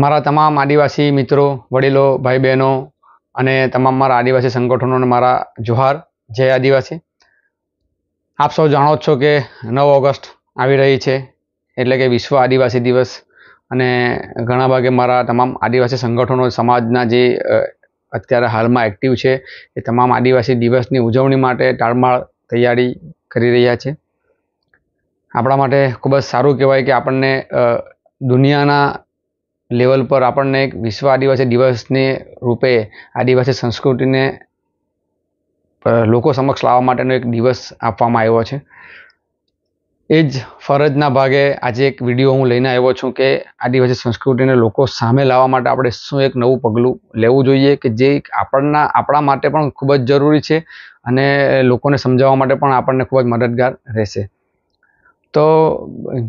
મારા તમામ આદિવાસી મિત્રો વડીલો ભાઈ બહેનો અને તમામ મારા આદિવાસી સંગઠનોને મારા જુહાર જય આદિવાસી આપ સૌ જાણો જ છો કે નવ ઓગસ્ટ આવી રહી છે એટલે કે વિશ્વ આદિવાસી દિવસ અને ઘણા ભાગે મારા તમામ આદિવાસી સંગઠનો સમાજના જે અત્યારે હાલમાં એક્ટિવ છે એ તમામ આદિવાસી દિવસની ઉજવણી માટે ટાળમાળ તૈયારી કરી રહ્યા છે આપણા માટે ખૂબ જ સારું કહેવાય કે આપણને દુનિયાના લેવલ પર આપણને એક વિશ્વ આદિવાસી દિવસને રૂપે આદિવાસી સંસ્કૃતિને લોકો સમક્ષ લાવવા માટેનો એક દિવસ આપવામાં આવ્યો છે એ જ ફરજના ભાગે આજે એક વિડીયો હું લઈને આવ્યો છું કે આદિવાસી સંસ્કૃતિને લોકો સામે લાવવા માટે આપણે શું એક નવું પગલું લેવું જોઈએ કે જે આપણના આપણા માટે પણ ખૂબ જ જરૂરી છે અને લોકોને સમજાવવા માટે પણ આપણને ખૂબ જ મદદગાર રહેશે તો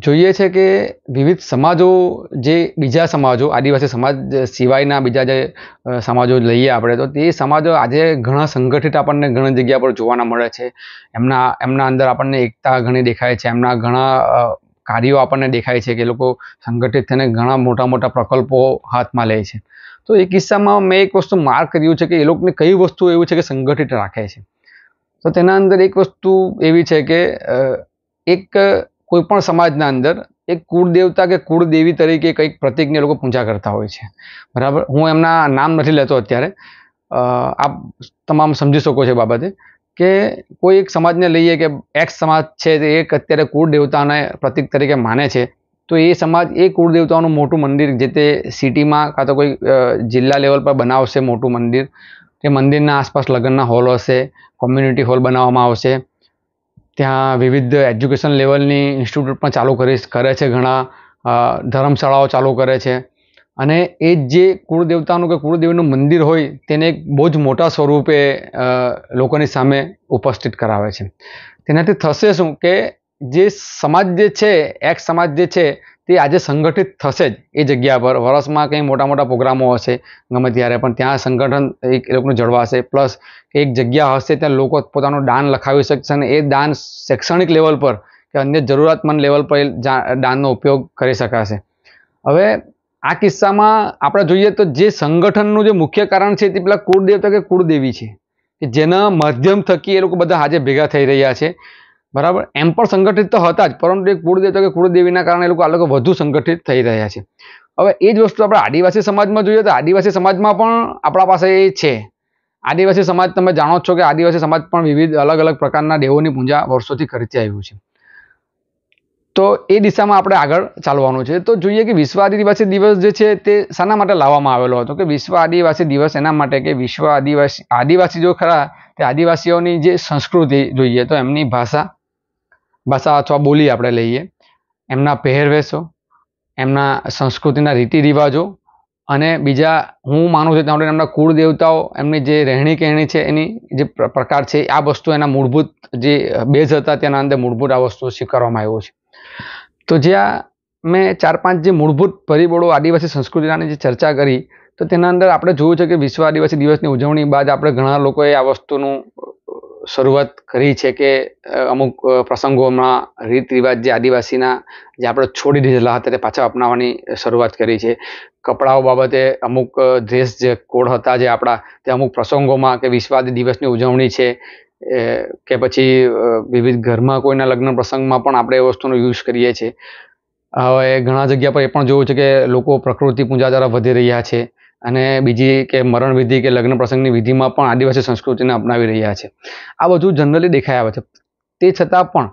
જોઈએ છે કે વિવિધ સમાજો જે બીજા સમાજો આદિવાસી સમાજ સિવાયના બીજા જે સમાજો લઈએ આપણે તો તે સમાજો આજે ઘણા સંગઠિત આપણને ઘણી જગ્યા પર જોવાના મળે છે એમના એમના અંદર આપણને એકતા ઘણી દેખાય છે એમના ઘણા કાર્યો આપણને દેખાય છે કે લોકો સંગઠિત થઈને ઘણા મોટા મોટા પ્રકલ્પો હાથમાં લે છે તો એ કિસ્સામાં મેં એક વસ્તુ માર્ક કર્યું છે કે એ લોકોને કઈ વસ્તુ એવું છે કે સંગઠિત રાખે છે તો તેના અંદર એક વસ્તુ એવી છે કે એક કોઈ પણ સમાજના અંદર એક કુળદેવતા કે કુળદેવી તરીકે કંઈક પ્રતિકને લોકો પૂજા કરતા હોય છે બરાબર હું એમના નામ નથી લેતો અત્યારે આપ તમામ સમજી શકો છો બાબતે કે કોઈ એક સમાજને લઈએ કે એક્સ સમાજ છે તે એક અત્યારે કુળદેવતાને પ્રતિક તરીકે માને છે તો એ સમાજ એ કુળદેવતાઓનું મોટું મંદિર જે તે સિટીમાં કાં તો કોઈ જિલ્લા લેવલ પર બનાવશે મોટું મંદિર તે મંદિરના આસપાસ લગ્નના હોલ હશે કોમ્યુનિટી હોલ બનાવવામાં આવશે ત્યાં વિવિધ એજ્યુકેશન લેવલની ઇન્સ્ટિટ્યૂટ પણ ચાલુ કરી કરે છે ઘણા ધર્મશાળાઓ ચાલુ કરે છે અને એ જે કુળદેવતાનું કે કુળદેવીનું મંદિર હોય તેને એક બહુ જ મોટા સ્વરૂપે લોકોની સામે ઉપસ્થિત કરાવે છે તેનાથી થશે શું કે જે સમાજ જે છે એક્સ સમાજ જે છે તે આજે સંગઠિત થશે જ એ જગ્યા પર વર્ષમાં કંઈ મોટા મોટા પ્રોગ્રામો હશે ગમે ત્યારે પણ ત્યાં સંગઠન એક એ લોકોનું જળવાશે પ્લસ એક જગ્યા હશે ત્યાં લોકો પોતાનું દાન લખાવી શકશે અને એ દાન શૈક્ષણિક લેવલ પર કે અન્ય જરૂરતમંદ લેવલ પર દાનનો ઉપયોગ કરી શકાશે હવે આ કિસ્સામાં આપણે જોઈએ તો જે સંગઠનનું જે મુખ્ય કારણ છે તે પેલા કુળદેવતા કે કુળદેવી છે કે જેના માધ્યમ થકી એ લોકો બધા આજે ભેગા થઈ રહ્યા છે બરાબર એમ પણ સંગઠિત તો હતા જ પરંતુ એક કુળદેવતા કે કુળદેવીના કારણે એ લોકો આ લોકો વધુ સંગઠિત થઈ રહ્યા છે હવે એ જ વસ્તુ આપણે આદિવાસી સમાજમાં જોઈએ તો આદિવાસી સમાજમાં પણ આપણા પાસે એ છે આદિવાસી સમાજ તમે જાણો છો કે આદિવાસી સમાજ પણ વિવિધ અલગ અલગ પ્રકારના દેવોની પૂજા વર્ષોથી કરતી આવ્યું છે તો એ દિશામાં આપણે આગળ ચાલવાનું છે તો જોઈએ કે વિશ્વ આદિવાસી દિવસ જે છે તે શાના માટે લાવવામાં આવેલો હતો કે વિશ્વ આદિવાસી દિવસ એના માટે કે વિશ્વ આદિવાસી આદિવાસી જો ખરા તે આદિવાસીઓની જે સંસ્કૃતિ જોઈએ તો એમની ભાષા ભાષા અથવા બોલી આપણે લઈએ એમના પહેરવેશો એમના સંસ્કૃતિના રીતિ રિવાજો અને બીજા હું માનું છું ત્યાં સુધી એમના કુળ દેવતાઓ એમની જે રહેણી કહેણી છે એની જે પ્રકાર છે આ વસ્તુ એના મૂળભૂત જે બેઝ હતા તેના અંદર મૂળભૂત આ વસ્તુ સ્વીકારવામાં આવ્યો છે તો જ્યાં મેં ચાર પાંચ જે મૂળભૂત પરિબળો આદિવાસી સંસ્કૃતિનાની જે ચર્ચા કરી તો તેના અંદર આપણે જોયું છે કે વિશ્વ આદિવાસી દિવસની ઉજવણી બાદ આપણે ઘણા લોકોએ આ વસ્તુનું શરૂઆત કરી છે કે અમુક પ્રસંગોમાં રીત રિવાજ જે આદિવાસીના જે આપણે છોડી દીધેલા હતા તે પાછા અપનાવવાની શરૂઆત કરી છે કપડાઓ બાબતે અમુક ડ્રેસ જે કોડ હતા જે આપણા તે અમુક પ્રસંગોમાં કે વિશ્વાદી દિવસની ઉજવણી છે કે પછી વિવિધ ઘરમાં કોઈના લગ્ન પ્રસંગમાં પણ આપણે એ વસ્તુનો યુઝ કરીએ છીએ હવે ઘણા જગ્યા પર એ પણ જોયું છે કે લોકો પ્રકૃતિ પૂજા દ્વારા વધી રહ્યા છે અને બીજી કે મરણ વિધિ કે લગ્ન પ્રસંગની વિધિમાં પણ આદિવાસી સંસ્કૃતિને અપનાવી રહ્યા છે આ બધું જનરલી દેખાઈ આવે છે તે છતાં પણ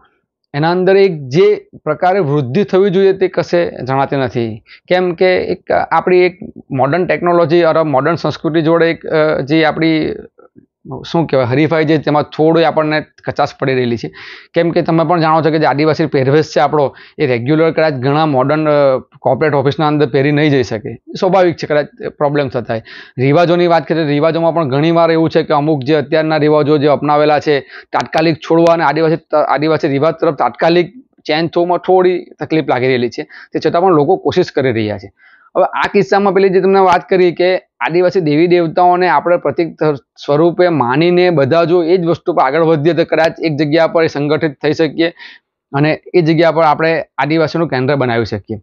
એના અંદર એક જે પ્રકારે વૃદ્ધિ થવી જોઈએ તે કશે જણાતી નથી કેમ કે એક આપણી એક મોડર્ન ટેકનોલોજી અને મોડર્ન સંસ્કૃતિ જોડે એક જે આપણી શું કહેવાય હરીફાઈ જે તેમાં થોડી આપણને કચાશ પડી રહેલી છે કેમ કે તમે પણ જાણો છો કે જે આદિવાસી પહેરવેશ છે આપણો એ રેગ્યુલર કદાચ ઘણા મોડર્ન કોર્પોરેટ ઓફિસના અંદર પહેરી નહીં જઈ શકે સ્વાભાવિક છે કદાચ પ્રોબ્લેમ થતા રિવાજોની વાત કરીએ રિવાજોમાં પણ ઘણીવાર એવું છે કે અમુક જે અત્યારના રિવાજો જે અપનાવેલા છે તાત્કાલિક છોડવા અને આદિવાસી આદિવાસી રિવાજ તરફ તાત્કાલિક ચેન્જ થવામાં થોડી તકલીફ લાગી રહેલી છે તે છતાં પણ લોકો કોશિશ કરી રહ્યા છે હવે આ કિસ્સામાં પેલી જે તમને વાત કરી કે આદિવાસી દેવી દેવતાઓને આપણે પ્રતિક સ્વરૂપે માનીને બધા જો એ જ વસ્તુ પર આગળ વધીએ તો કદાચ એક જગ્યા પર સંગઠિત થઈ શકીએ અને એ જગ્યા પર આપણે આદિવાસીનું કેન્દ્ર બનાવી શકીએ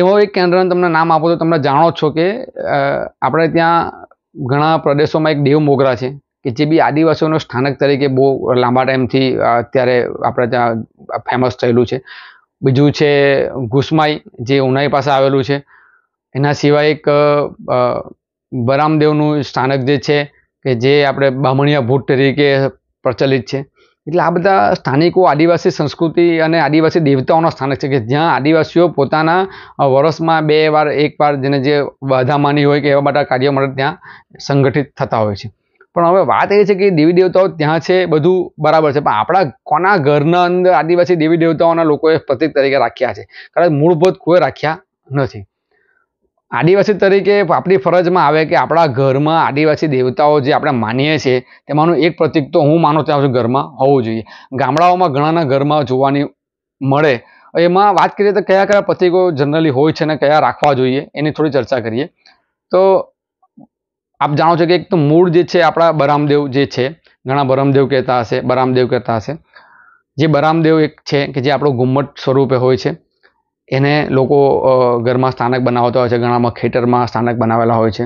એવો એક કેન્દ્રનું તમને નામ આપો તો તમે જાણો છો કે આપણે ત્યાં ઘણા પ્રદેશોમાં એક દેવ મોગરા છે કે જે બી આદિવાસીઓનું સ્થાનક તરીકે બહુ લાંબા ટાઈમથી અત્યારે આપણે ત્યાં ફેમસ થયેલું છે બીજું છે ઘુસમાઈ જે ઉનાઈ પાસે આવેલું છે એના સિવાય એક બરામદેવનું સ્થાનક જે છે કે જે આપણે બામણિયા ભૂટ તરીકે પ્રચલિત છે એટલે આ બધા સ્થાનિકો આદિવાસી સંસ્કૃતિ અને આદિવાસી દેવતાઓના સ્થાનક છે કે જ્યાં આદિવાસીઓ પોતાના વર્ષમાં બે વાર એક વાર જેને જે બાધા માની હોય કે એવા બધા કાર્યો માટે ત્યાં સંગઠિત થતા હોય છે પણ હવે વાત એ છે કે દેવી દેવતાઓ ત્યાં છે બધું બરાબર છે પણ આપણા કોના ઘરના અંદર આદિવાસી દેવી દેવતાઓના લોકોએ પ્રતિક તરીકે રાખ્યા છે કારણ મૂળભૂત કોઈ રાખ્યા નથી આદિવાસી તરીકે આપણી ફરજમાં આવે કે આપણા ઘરમાં આદિવાસી દેવતાઓ જે આપણે માનીએ છીએ તેમાંનું એક પ્રતિક તો હું માનું ત્યાં સુધી ઘરમાં હોવું જોઈએ ગામડાઓમાં ઘણાના ઘરમાં જોવાની મળે એમાં વાત કરીએ તો કયા કયા પ્રતિકો જનરલી હોય છે અને કયા રાખવા જોઈએ એની થોડી ચર્ચા કરીએ તો આપ જાણો છો કે એક તો મૂળ જે છે આપણા બરામદેવ જે છે ઘણા બરામદેવ કહેતા હશે બરામદેવ કહેતા હશે જે બરામદેવ એક છે કે જે આપણું ગુમ્મટ સ્વરૂપે હોય છે એને લોકો ઘરમાં સ્થાનક બનાવતા હોય છે ઘણામાં ખેતરમાં સ્થાનક બનાવેલા હોય છે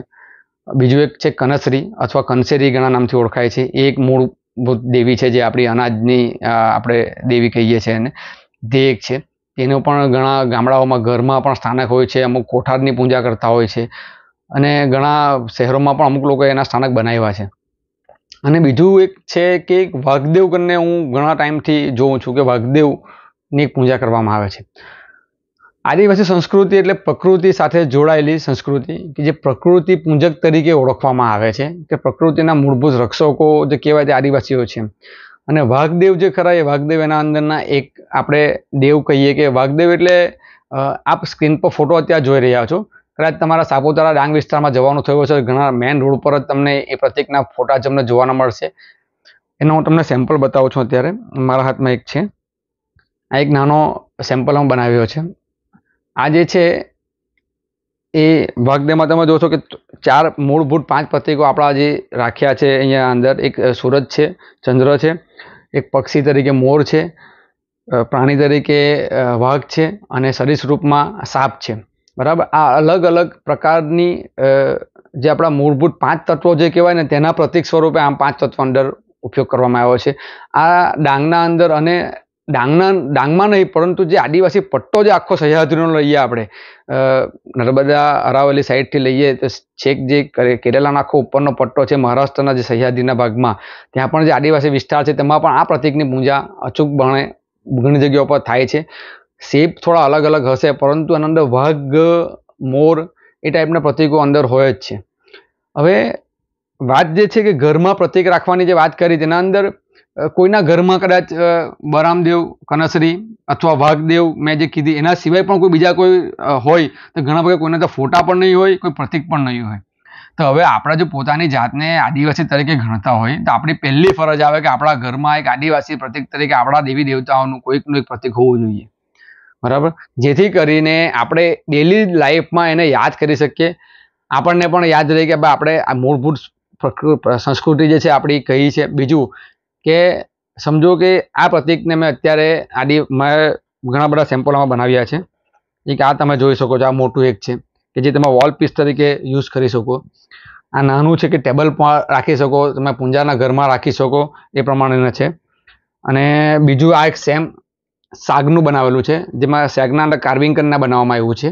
બીજું એક છે કનસરી અથવા કનસેરી ઘણા નામથી ઓળખાય છે એ એક મૂળભૂત દેવી છે જે આપણી અનાજની આપણે દેવી કહીએ છીએ એને તે એક છે તેનો પણ ઘણા ગામડાઓમાં ઘરમાં પણ સ્થાનક હોય છે અમુક કોઠારની પૂજા કરતા હોય છે અને ઘણા શહેરોમાં પણ અમુક લોકો એના સ્થાનક બનાવ્યા છે અને બીજું એક છે કે વાઘદેવ કરીને હું ઘણા ટાઈમથી જોઉં છું કે વાઘદેવની પૂજા કરવામાં આવે છે આદિવાસી સંસ્કૃતિ એટલે પ્રકૃતિ સાથે જોડાયેલી સંસ્કૃતિ કે જે પ્રકૃતિ પૂંજક તરીકે ઓળખવામાં આવે છે કે પ્રકૃતિના મૂળભૂત રક્ષકો જે કહેવાય તે આદિવાસીઓ છે અને વાઘદેવ જે ખરા એ વાઘદેવ એના અંદરના એક આપણે દેવ કહીએ કે વાઘદેવ એટલે આપ સ્ક્રીન પર ફોટો અત્યારે જોઈ રહ્યા છો કદાચ તમારા સાપુતારા ડાંગ વિસ્તારમાં જવાનું થયું છે ઘણા મેઇન રોડ પર જ તમને એ પ્રતિકના ફોટા તમને જોવા મળશે એનો હું તમને સેમ્પલ બતાવું છું અત્યારે મારા હાથમાં એક છે આ એક નાનો સેમ્પલ હું બનાવ્યો છે આ જે છે એ ભાગદમાં તમે જોશો કે ચાર મૂળભૂત પાંચ પ્રતીકો આપણા જે રાખ્યા છે અહીંયા અંદર એક સૂરજ છે ચંદ્ર છે એક પક્ષી તરીકે મોર છે પ્રાણી તરીકે વાઘ છે અને સરીસરૂપમાં સાપ છે બરાબર આ અલગ અલગ પ્રકારની જે આપણા મૂળભૂત પાંચ તત્વો જે કહેવાય ને તેના પ્રતિક સ્વરૂપે આમ પાંચ તત્વો અંદર ઉપયોગ કરવામાં આવ્યો છે આ ડાંગના અંદર અને ડાંગના ડાંગમાં નહીં પરંતુ જે આદિવાસી પટ્ટો જે આખો સહ્યાદ્રીનો લઈએ આપણે નર્મદા અરાવલી સાઈડથી લઈએ તો છેક જે કેરલાનો આખો ઉપરનો પટ્ટો છે મહારાષ્ટ્રના જે સહ્યાદ્રીના ભાગમાં ત્યાં પણ જે આદિવાસી વિસ્તાર છે તેમાં પણ આ પ્રતિકની પૂજા અચૂકપણે ઘણી જગ્યાઓ પર થાય છે શેપ થોડા અલગ અલગ હશે પરંતુ એના અંદર વાઘ મોર એ ટાઈપના પ્રતિકો અંદર હોય જ છે હવે વાત જે છે કે ઘરમાં પ્રતિક રાખવાની જે વાત કરી તેના અંદર કોઈના ઘરમાં કદાચ બરામદેવ કનસરી અથવા વાઘદેવ મેં જે કીધી એના સિવાય પણ કોઈ બીજા કોઈ હોય તો ઘણા બધા કોઈના તો ફોટા પણ નહીં હોય કોઈ પ્રતિક પણ નહીં હોય તો હવે આપણા જો પોતાની જાતને આદિવાસી તરીકે ગણતા હોય તો આપણી પહેલી ફરજ આવે કે આપણા ઘરમાં એક આદિવાસી પ્રતિક તરીકે આપણા દેવી દેવતાઓનું કોઈકનું એક પ્રતિક હોવું જોઈએ બરાબર જેથી કરીને આપણે ડેલી લાઈફમાં એને યાદ કરી શકીએ આપણને પણ યાદ રહે કે ભાઈ આપણે આ મૂળભૂત સંસ્કૃતિ જે છે આપણી કહી છે બીજું કે સમજો કે આ પ્રતિકને મેં અત્યારે આડી મેં ઘણા બધા સેમ્પલોમાં બનાવ્યા છે એક આ તમે જોઈ શકો છો આ મોટું એક છે કે જે તમે વોલ પીસ તરીકે યુઝ કરી શકો આ નાનું છે કે ટેબલ પણ રાખી શકો તમે પૂંજાના ઘરમાં રાખી શકો એ પ્રમાણેના છે અને બીજું આ એક સેમ સાગનું બનાવેલું છે જેમાં સાગના અંદર કાર્વિંગ કરીને બનાવવામાં આવ્યું છે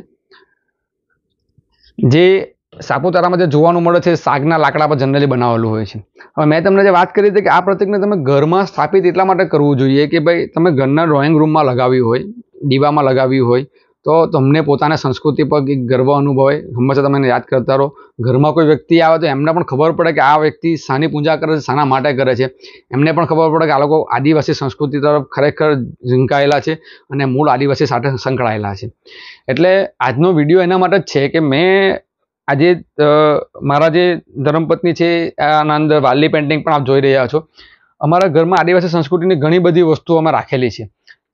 જે સાપુતારામાં જે જોવાનું મળે છે સાગના લાકડા પર જનરલી બનાવેલું હોય છે હવે મેં તમને જે વાત કરી હતી કે આ પ્રતિકને તમે ઘરમાં સ્થાપિત એટલા માટે કરવું જોઈએ કે ભાઈ તમે ઘરના ડ્રોઈંગ રૂમમાં લગાવી હોય દીવામાં લગાવી હોય તો તમને પોતાના સંસ્કૃતિ પર એક ગર્વ અનુભવે હંમેશા તમે યાદ કરતા રહો ઘરમાં કોઈ વ્યક્તિ આવે તો એમને પણ ખબર પડે કે આ વ્યક્તિ શાની પૂજા કરે છે શાના માટે કરે છે એમને પણ ખબર પડે કે આ લોકો આદિવાસી સંસ્કૃતિ તરફ ખરેખર ઝંકાયેલા છે અને મૂળ આદિવાસી સાથે સંકળાયેલા છે એટલે આજનો વિડીયો એના માટે જ છે કે મેં આજે મારા જે ધરમપત્ની છે આના અંદર વાલી પેઇન્ટિંગ પણ આપ જોઈ રહ્યા છો અમારા ઘરમાં આદિવાસી સંસ્કૃતિની ઘણી બધી વસ્તુઓ અમે રાખેલી છે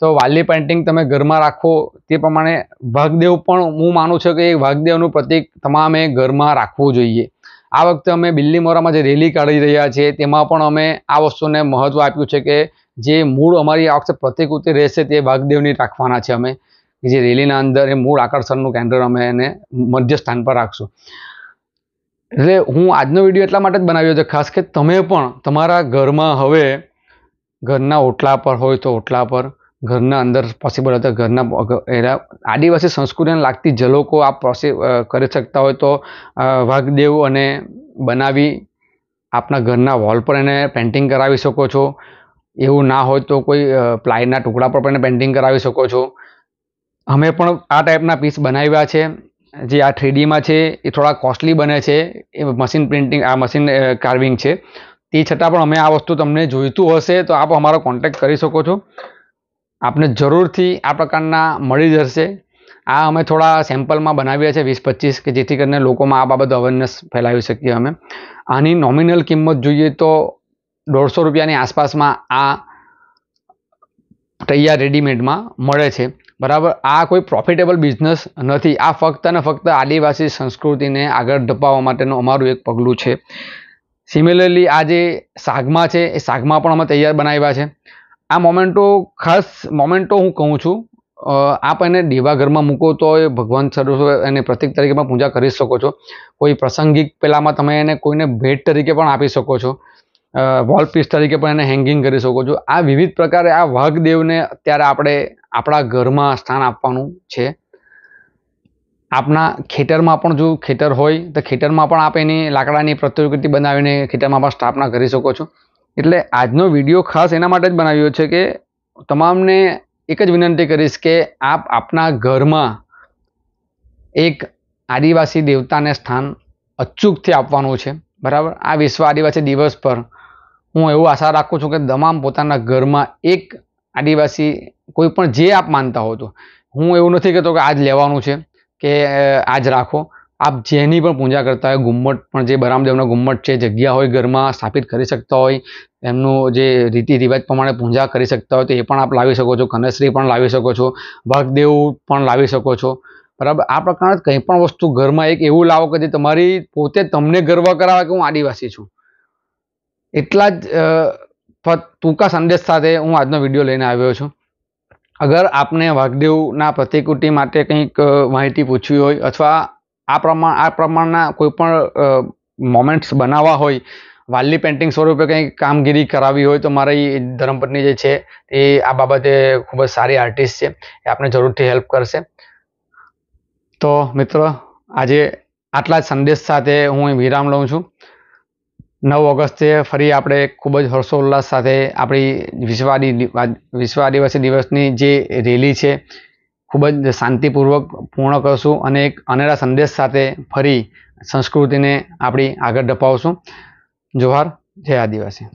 તો વાલી પેઇન્ટિંગ તમે ઘરમાં રાખો તે પ્રમાણે વાઘદેવ પણ હું માનું છું કે એ વાઘદેવનું પ્રતિક તમામે ઘરમાં રાખવું જોઈએ આ વખતે અમે બિલ્લીમોરામાં જે રેલી કાઢી રહ્યા છીએ તેમાં પણ અમે આ વસ્તુને મહત્ત્વ આપ્યું છે કે જે મૂળ અમારી આ વખતે પ્રતિકૃતિ રહેશે તે વાઘદેવની રાખવાના છે અમે કે જે રેલીના અંદર એ મૂળ આકર્ષણનું કેન્દ્ર અમે એને મધ્ય સ્થાન પર રાખશું એટલે હું આજનો વિડીયો એટલા માટે જ બનાવ્યો છે ખાસ કે તમે પણ તમારા ઘરમાં હવે ઘરના ઓટલા પર હોય તો ઓટલા પર ઘરના અંદર પોસિબલ હતા ઘરના એના આદિવાસી સંસ્કૃતિને લાગતી ઝલકો આ પોસી કરી શકતા હોય તો વાઘદેવ અને બનાવી આપના ઘરના વોલ પર એને પેન્ટિંગ કરાવી શકો છો એવું ના હોય તો કોઈ પ્લાયના ટુકડા પર પણ એને પેન્ટિંગ કરાવી શકો છો અમે પણ આ ટાઈપના પીસ બનાવ્યા છે જે આ થ્રીડીમાં છે એ થોડા કોસ્ટલી બને છે એ મશીન પ્રિન્ટિંગ આ મશીન કાર્વિંગ છે તે છતાં પણ અમે આ વસ્તુ તમને જોઈતું હશે તો આપ અમારો કોન્ટેક્ટ કરી શકો છો આપને જરૂરથી આ પ્રકારના મળી જશે આ અમે થોડા સેમ્પલમાં બનાવ્યા છે વીસ પચીસ કે જેથી કરીને લોકોમાં આ બાબત અવેરનેસ ફેલાવી શકીએ અમે આની નોમિનલ કિંમત જોઈએ તો દોઢસો રૂપિયાની આસપાસમાં આ તૈયાર રેડીમેડમાં મળે છે બરાબર આ કોઈ પ્રોફિટેબલ બિઝનેસ નથી આ ફક્ત અને ફક્ત આદિવાસી સંસ્કૃતિને આગળ ધપાવવા માટેનું અમારું એક પગલું છે સિમિલરલી આ જે સાગમાં છે એ સાગમાં પણ અમે તૈયાર બનાવ્યા છે આ મોમેન્ટો ખાસ મોમેન્ટો હું કહું છું આપ એને દીવાઘરમાં મૂકો તો એ ભગવાન સ્વરૂપ એને પ્રતિક તરીકે પણ પૂજા કરી શકો છો કોઈ પ્રસંગિક પેલામાં તમે એને કોઈને ભેટ તરીકે પણ આપી શકો છો વોલ પીસ તરીકે પણ એને હેંગિંગ કરી શકો છો આ વિવિધ પ્રકારે આ વાઘદેવને અત્યારે આપણે આપણા ઘરમાં સ્થાન આપવાનું છે આપના ખેતરમાં પણ જો ખેતર હોય તો ખેતરમાં પણ આપ એની લાકડાની પ્રતિકૃતિ બનાવીને ખેતરમાં પણ સ્થાપના કરી શકો છો એટલે આજનો વિડીયો ખાસ એના માટે જ બનાવ્યો છે કે તમામને એક જ વિનંતી કરીશ કે આપ આપના ઘરમાં એક આદિવાસી દેવતાને સ્થાન અચૂકથી આપવાનું છે બરાબર આ વિશ્વ આદિવાસી દિવસ પર હું એવું આશા રાખું છું કે તમામ પોતાના ઘરમાં એક આદિવાસી કોઈ પણ જે આપ માનતા હો તો હું એવું નથી કહેતો કે આજ લેવાનું છે કે આજ રાખો આપ જેની પણ પૂજા કરતા હોય ગુમ્મટ પણ જે બરામદેવનો ગુમ્મટ છે જગ્યા હોય ઘરમાં સ્થાપિત કરી શકતા હોય એમનું જે રીતિ રિવાજ પ્રમાણે પૂજા કરી શકતા હોય તો એ પણ આપ લાવી શકો છો કનશ્રી પણ લાવી શકો છો ભાગદેવ પણ લાવી શકો છો બરાબર આ પ્રકારના કંઈ પણ વસ્તુ ઘરમાં એક એવું લાવો કે જે તમારી પોતે તમને ગર્વ કરાવે કે હું આદિવાસી છું એટલા જ ટૂંકા સંદેશ સાથે હું આજનો વિડીયો લઈને આવ્યો છું અગર આપને વાઘદેવના પ્રતિકૃતિ માટે કંઈક માહિતી પૂછવી હોય અથવા આ પ્રમાણ આ પ્રમાણના કોઈપણ મોમેન્ટ્સ બનાવવા હોય વાલી પેન્ટિંગ સ્વરૂપે કંઈ કામગીરી કરાવી હોય તો મારી ધરમપત્ની જે છે એ આ બાબતે ખૂબ જ સારી આર્ટિસ્ટ છે એ આપણે જરૂરથી હેલ્પ કરશે તો મિત્રો આજે આટલા જ સંદેશ સાથે હું વિરામ લઉં છું નવ ઓગસ્ટે ફરી આપણે ખૂબ જ હર્ષોલ્લાસ સાથે આપણી વિશ્વાદી વિશ્વ આદિવાસી દિવસની જે રેલી છે ખૂબ જ શાંતિપૂર્વક પૂર્ણ કરશું અને એક અનેરા સંદેશ સાથે ફરી સંસ્કૃતિને આપણી આગળ ધપાવશું જોહાર જય આદિવાસી